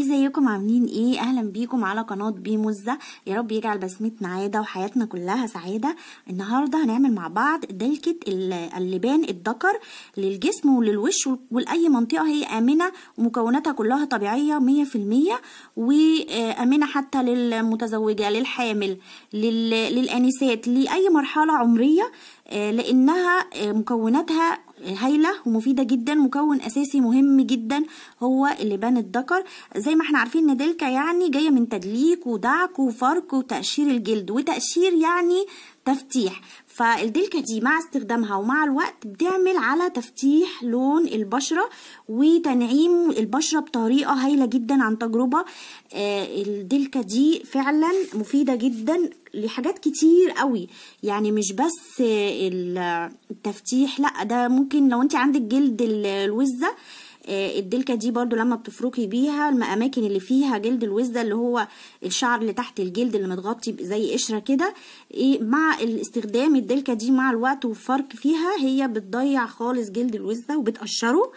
ازيكم عاملين ايه اهلا بيكم على قناه بيموزة يا رب يجعل بسمتنا عاده وحياتنا كلها سعاده النهارده هنعمل مع بعض دلكه اللبان الدكر للجسم وللوش ولاي منطقه هي امنه ومكوناتها كلها طبيعيه مية في المية وامنه حتى للمتزوجه للحامل للانسات لاي مرحله عمريه آه، لانها آه، مكوناتها هايلة ومفيدة جدا مكون أساسي مهم جدا هو اللبان الذكر زي ما احنا عارفين ان دلكة يعني جاية من تدليك ودعك وفرك وتقشير الجلد وتقشير يعني تفتيح فالدلكة دي مع استخدامها ومع الوقت بتعمل على تفتيح لون البشرة وتنعيم البشرة بطريقة هايلة جدا عن تجربة آه، الدلكة دي فعلا مفيدة جدا لحاجات كتير قوي يعني مش بس التفتيح لا ده ممكن لو انت عندك جلد الوزة آه، الدلكه دي برده لما بتفركي بيها الاماكن اللي فيها جلد الوزدة اللي هو الشعر اللي تحت الجلد اللي متغطي زي قشره كده إيه، مع استخدام الدلكه دي مع الوقت والفرك فيها هي بتضيع خالص جلد الوزدة وبتقشره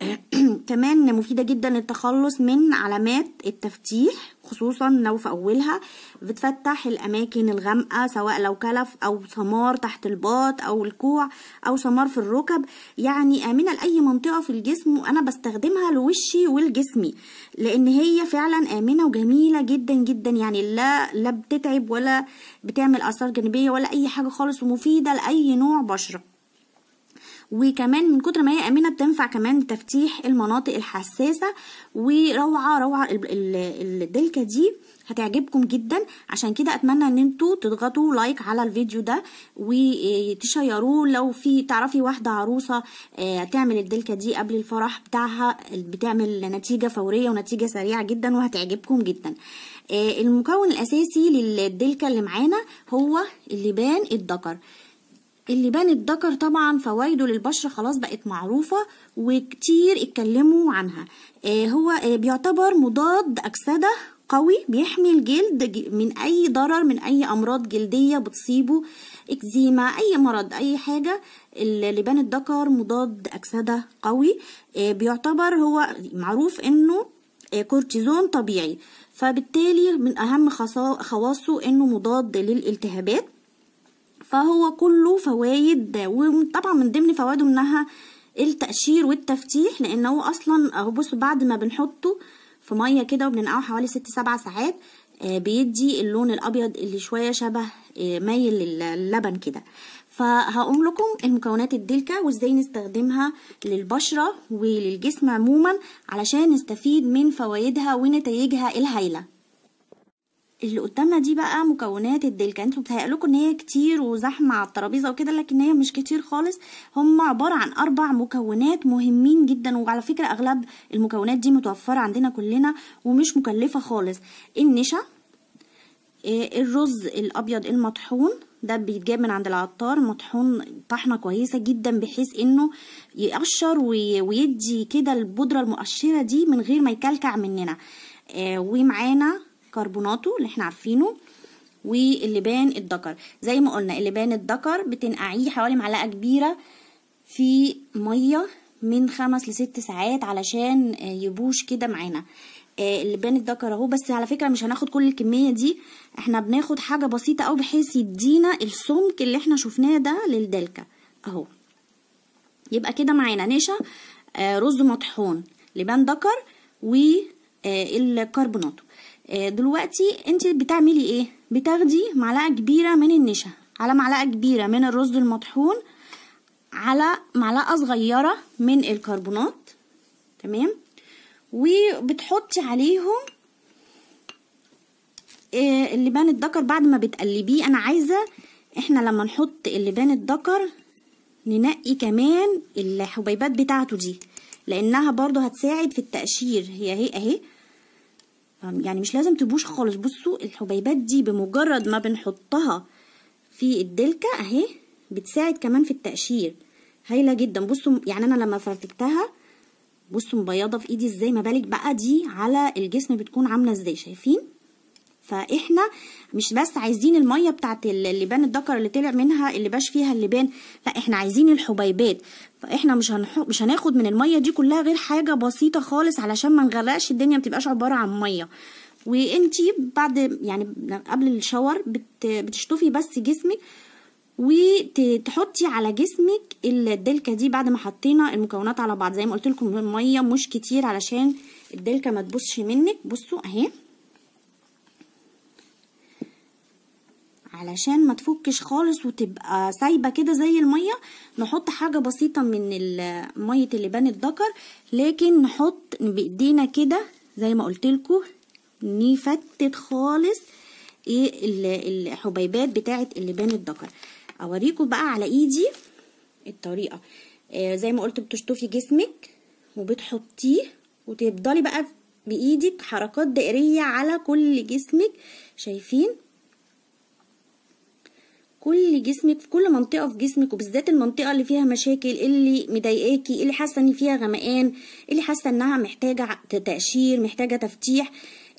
كمان مفيدة جدا التخلص من علامات التفتيح خصوصا لو في أولها بتفتح الأماكن الغامقة سواء لو كلف أو سمار تحت الباط أو الكوع أو سمار في الركب يعني آمنة لأي منطقة في الجسم وأنا بستخدمها لوشي ولجسمي لأن هي فعلا آمنة وجميلة جدا جدا يعني لا لا بتتعب ولا بتعمل آثار جانبية ولا أي حاجة خالص ومفيدة لأي نوع بشرة وكمان من كتر ما هي امنه بتنفع كمان تفتيح المناطق الحساسه وروعه روعه الدلكه دي هتعجبكم جدا عشان كده اتمنى ان انتوا تضغطوا لايك على الفيديو ده وتشيروه لو في تعرفي واحده عروسه آه، تعمل الدلكه دي قبل الفرح بتاعها بتعمل نتيجه فوريه ونتيجه سريعه جدا وهتعجبكم جدا آه، المكون الاساسي للدلكه اللي معانا هو اللبان الدكر اللبان الذكر طبعا فوائده للبشرة خلاص بقت معروفة وكتير اتكلموا عنها آه، هو آه، بيعتبر مضاد أكسدة قوي بيحمي الجلد من أي ضرر من أي أمراض جلدية بتصيبه إكزيما أي مرض أي حاجة اللبان الذكر مضاد أكسدة قوي آه، بيعتبر هو معروف إنه كورتيزون طبيعي فبالتالي من أهم خواصه إنه مضاد للالتهابات فهو كله فوائد وطبعا من ضمن فوائده منها التقشير والتفتيح لان هو اصلا اهو بصوا بعد ما بنحطه في ميه كده وبننقعه حوالي ست سبع ساعات آه، بيدي اللون الابيض اللي شويه شبه آه، مايل للبن كده فهقوم لكم المكونات الدلكه وازاي نستخدمها للبشره وللجسم عموما علشان نستفيد من فوائدها ونتائجها الهايله اللي قدامنا دي بقى مكونات الدلكه يعني انتوا بتهيألكوا ان هي كتير وزحمه على الترابيزه وكده لكن هي مش كتير خالص هم عباره عن اربع مكونات مهمين جدا وعلى فكره اغلب المكونات دي متوفره عندنا كلنا ومش مكلفه خالص النشا آه، الرز الابيض المطحون ده بيتجاب من عند العطار مطحون طحنه كويسه جدا بحيث انه يقشر ويدي كده البودره المقشره دي من غير ما يكلكع مننا آه، ومعانا كربوناتو اللي احنا عارفينه واللبان الدكر زي ما قلنا اللبان الدكر بتنقعيه حوالي معلقه كبيره في ميه من خمس لست ساعات علشان يبوش كده معانا آه، اللبان الدكر اهو بس على فكره مش هناخد كل الكميه دي احنا بناخد حاجه بسيطه قوي بحيث يدينا السمك اللي احنا شفناه ده للدلكه اهو يبقى كده معانا نشا آه، رز مطحون لبان دكر والكربوناتو آه، آه، دلوقتي انت بتعملي ايه بتاخدي معلقه كبيره من النشا على معلقه كبيره من الرز المطحون على معلقه صغيره من الكربونات تمام وبتحطي عليهم آه، اللبان الدكر بعد ما بتقلبيه انا عايزه احنا لما نحط اللبان الدكر ننقي كمان الحبيبات بتاعته دي لانها برضو هتساعد في التقشير هي اهي اهي يعني مش لازم تبوش خالص بصوا الحبيبات دي بمجرد ما بنحطها في الدلكة اهي بتساعد كمان في التقشير هايلة جدا بصوا يعني انا لما فرتكتها بصوا مبيضة في ايدي ازاي ما بالك بقى دي على الجسم بتكون عاملة ازاي شايفين فاحنا مش بس عايزين الميه بتاعت اللبان الدكر اللي طلع منها اللي باش فيها اللبان لا احنا عايزين الحبيبات فاحنا مش هنحو مش هناخد من الميه دي كلها غير حاجه بسيطه خالص علشان ما نغلقش الدنيا ما تبقاش عباره عن ميه وانتي بعد يعني قبل الشاور بت بتشطفي بس جسمك وتحطي على جسمك الدلكه دي بعد ما حطينا المكونات على بعض زي ما قلت لكم الميه مش كتير علشان الدلكه ما تبصش منك بصوا اهي علشان ما تفكش خالص وتبقى سايبه كده زي الميه نحط حاجه بسيطه من ميه اللبان الذكر لكن نحط بايدينا كده زي ما قلت لكم نفتت خالص ايه الحبيبات بتاعه اللبان الذكر اوريكم بقى على ايدي الطريقه آه زي ما قلت بتشطفي جسمك وبتحطيه وتفضلي بقى بايدك حركات دائريه على كل جسمك شايفين كل جسمك في كل منطقه في جسمك وبالذات المنطقه اللي فيها مشاكل اللي مضايقاكي اللي حاسه ان فيها غمقان اللي حاسه انها محتاجه تقشير محتاجه تفتيح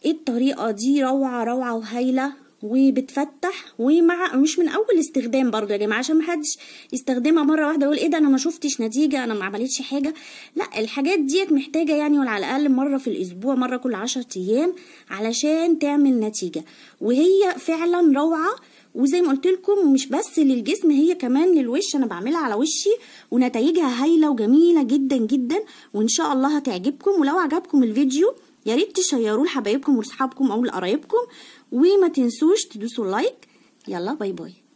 إيه الطريقه دي روعه روعه وهايله وبتفتح ومع مش من اول استخدام برضو يا جماعه عشان محدش يستخدمها مره واحده يقول ايه ده انا ما شفتش نتيجه انا ما عملتش حاجه لا الحاجات ديت محتاجه يعني ولا على الاقل مره في الاسبوع مره كل 10 ايام علشان تعمل نتيجه وهي فعلا روعه وزي ما قلت لكم مش بس للجسم هي كمان للوش انا بعملها على وشي ونتائجها هايله وجميله جدا جدا وان شاء الله هتعجبكم ولو عجبكم الفيديو يا ريت تشيروه لحبايبكم واصحابكم او لقرايبكم وما تنسوش تدوسوا لايك يلا باي باي